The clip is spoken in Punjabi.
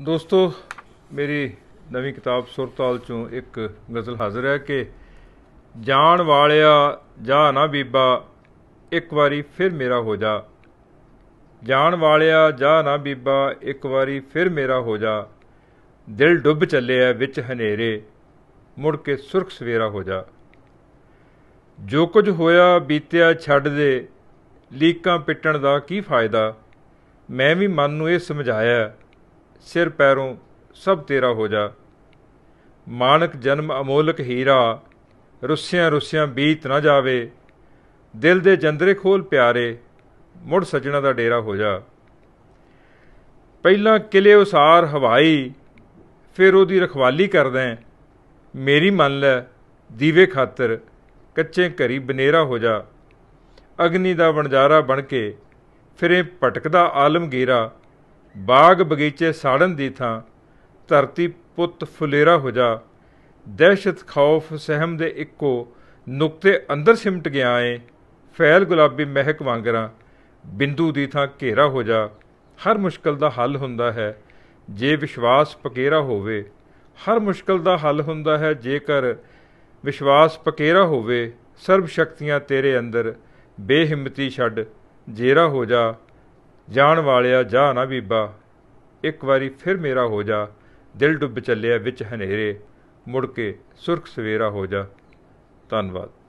ਦੋਸਤੋ ਮੇਰੀ ਨਵੀਂ ਕਿਤਾਬ ਸੁਰਤਾਲ ਚੋਂ ਇੱਕ ਗਜ਼ਲ ਹਾਜ਼ਰ ਹੈ ਕਿ ਜਾਣ ਵਾਲਿਆ ਜਾ ਨਾ ਬੀਬਾ ਇੱਕ ਵਾਰੀ ਫਿਰ ਮੇਰਾ ਹੋ ਜਾ ਜਾਣ ਵਾਲਿਆ ਜਾ ਨਾ ਬੀਬਾ ਇੱਕ ਵਾਰੀ ਫਿਰ ਮੇਰਾ ਹੋ ਜਾ ਦਿਲ ਡੁੱਬ ਚੱਲਿਆ ਵਿੱਚ ਹਨੇਰੇ ਮੁੜ ਕੇ ਸੁਰਖ ਸਵੇਰਾ ਹੋ ਜਾ ਜੋ ਕੁਝ ਹੋਇਆ ਬੀਤਿਆ ਛੱਡ ਦੇ ਲੀਕਾਂ ਪਿੱਟਣ ਦਾ ਕੀ ਫਾਇਦਾ ਮੈਂ ਵੀ ਮਨ ਨੂੰ ਇਹ ਸਮਝਾਇਆ ਸਿਰ ਪੈਰੋਂ ਸਭ ਤੇਰਾ ਹੋ ਜਾ ਮਾਨਕ ਜਨਮ ਅਮੋਲਕ ਹੀਰਾ ਰੁੱਸਿਆਂ ਰੁੱਸਿਆਂ ਬੀਤ ਨਾ ਜਾਵੇ ਦਿਲ ਦੇ ਜੰਦਰੇ ਖੋਲ ਪਿਆਰੇ ਮੁੜ ਸਜਣਾ ਦਾ ਡੇਰਾ ਹੋ ਜਾ ਪਹਿਲਾਂ ਕਿਲੇ ਉਸਾਰ ਹਵਾਈ ਫਿਰ ਉਹਦੀ ਰਖਵਾਲੀ ਕਰਦਾ ਮੇਰੀ ਮੰਨ ਲੈ ਦੀਵੇ ਖਾਤਰ ਕੱਚੇ ਘਰੀ ਬਨੇਰਾ ਹੋ ਜਾ ਅਗਨੀ ਦਾ ਵਣਜਾਰਾ ਬਣ ਕੇ ਫਿਰੇ ਭਟਕਦਾ ਗੀਰਾ ਬਾਗ ਬਗੀਚੇ ਸਾੜਨ ਦੀ ਥਾਂ ਧਰਤੀ ਪੁੱਤ ਫੁਲੇਰਾ ਹੋ ਜਾ ਦਹਿਸ਼ਤ ਖੌਫ ਸਹਿਮ ਦੇ ਇੱਕੋ ਨੁਕਤੇ ਅੰਦਰ ਸਿਮਟ ਗਿਆ ਏ ਫੈਲ ਗੁਲਾਬੀ ਮਹਿਕ ਵਾਂਗਰਾ ਬਿੰਦੂ ਦੀ ਥਾਂ ਘੇਰਾ ਹੋ ਜਾ ਹਰ ਮੁਸ਼ਕਲ ਦਾ ਹੱਲ ਹੁੰਦਾ ਹੈ ਜੇ ਵਿਸ਼ਵਾਸ ਪਕੇਰਾ ਹੋਵੇ ਹਰ ਮੁਸ਼ਕਲ ਦਾ ਹੱਲ ਹੁੰਦਾ ਹੈ ਜੇਕਰ ਵਿਸ਼ਵਾਸ ਪਕੇਰਾ ਹੋਵੇ ਸਰਬ ਸ਼ਕਤੀਆਂ ਤੇਰੇ ਅੰਦਰ ਬੇਹਿੰਮਤੀ ਛੱਡ ਜੇਰਾ ਹੋ ਜਾ ਜਾਣ ਵਾਲਿਆ ਜਾ ਨਾ ਬੀਬਾ ਇੱਕ ਵਾਰੀ ਫਿਰ ਮੇਰਾ ਹੋ ਜਾ ਦਿਲ ਡੁੱਬ ਚੱਲਿਆ ਵਿੱਚ ਹਨੇਰੇ ਮੁੜ ਕੇ ਸੁਰਖ ਸਵੇਰਾ ਹੋ ਜਾ ਧੰਨਵਾਦ